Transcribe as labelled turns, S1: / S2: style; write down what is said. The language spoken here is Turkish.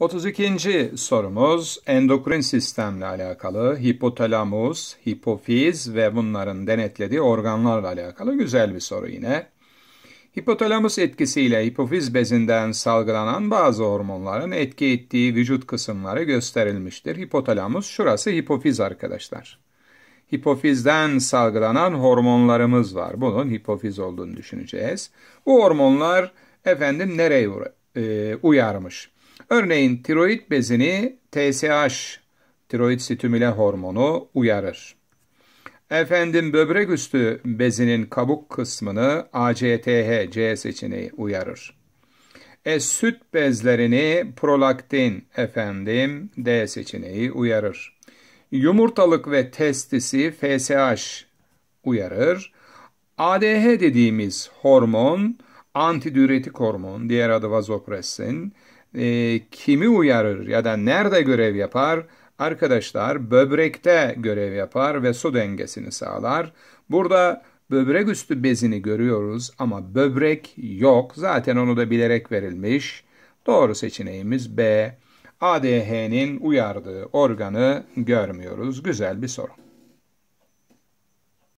S1: 32. sorumuz endokrin sistemle alakalı hipotalamus, hipofiz ve bunların denetlediği organlarla alakalı güzel bir soru yine. Hipotalamus etkisiyle hipofiz bezinden salgılanan bazı hormonların etki ettiği vücut kısımları gösterilmiştir. Hipotalamus şurası hipofiz arkadaşlar. Hipofizden salgılanan hormonlarımız var. Bunun hipofiz olduğunu düşüneceğiz. Bu hormonlar efendim nereye e, uyarmış? Örneğin tiroid bezini TSH, tiroid stimüle hormonu uyarır. Efendim böbrek üstü bezinin kabuk kısmını ACTH, C seçeneği uyarır. E, süt bezlerini prolaktin, efendim D seçeneği uyarır. Yumurtalık ve testisi FSH uyarır. ADH dediğimiz hormon, antidüretik hormon, diğer adı vazopressin, e, kimi uyarır ya da nerede görev yapar? Arkadaşlar böbrekte görev yapar ve su dengesini sağlar. Burada böbrek üstü bezini görüyoruz ama böbrek yok. Zaten onu da bilerek verilmiş. Doğru seçeneğimiz B. ADH'nin uyardığı organı görmüyoruz. Güzel bir soru.